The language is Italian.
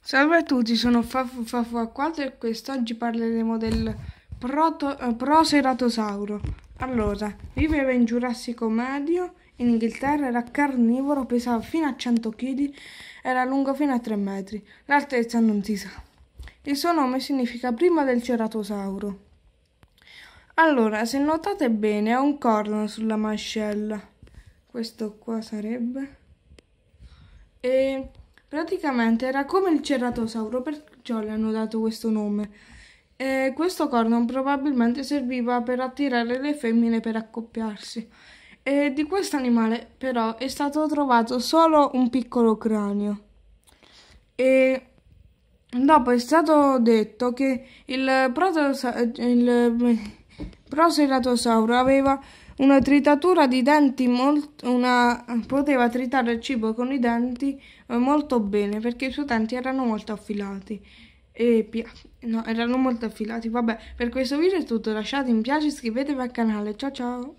Salve a tutti, sono Fafuafuaquato e quest'oggi parleremo del proto, eh, Proceratosauro. Allora, viveva in Giurassico medio, in Inghilterra, era carnivoro, pesava fino a 100 kg, era lungo fino a 3 metri, l'altezza non si sa. Il suo nome significa prima del ceratosauro. Allora, se notate bene, ha un corno sulla mascella. Questo qua sarebbe. E praticamente era come il ceratosauro, perciò le hanno dato questo nome. E questo corno probabilmente serviva per attirare le femmine per accoppiarsi. E di questo animale però è stato trovato solo un piccolo cranio. E dopo è stato detto che il protosauro... Proseratosauro aveva una tritatura di denti molto, una, poteva tritare il cibo con i denti eh, molto bene perché i suoi denti erano molto affilati. E no, erano molto affilati. Vabbè, per questo video è tutto. Lasciate un piace, iscrivetevi al canale. Ciao ciao!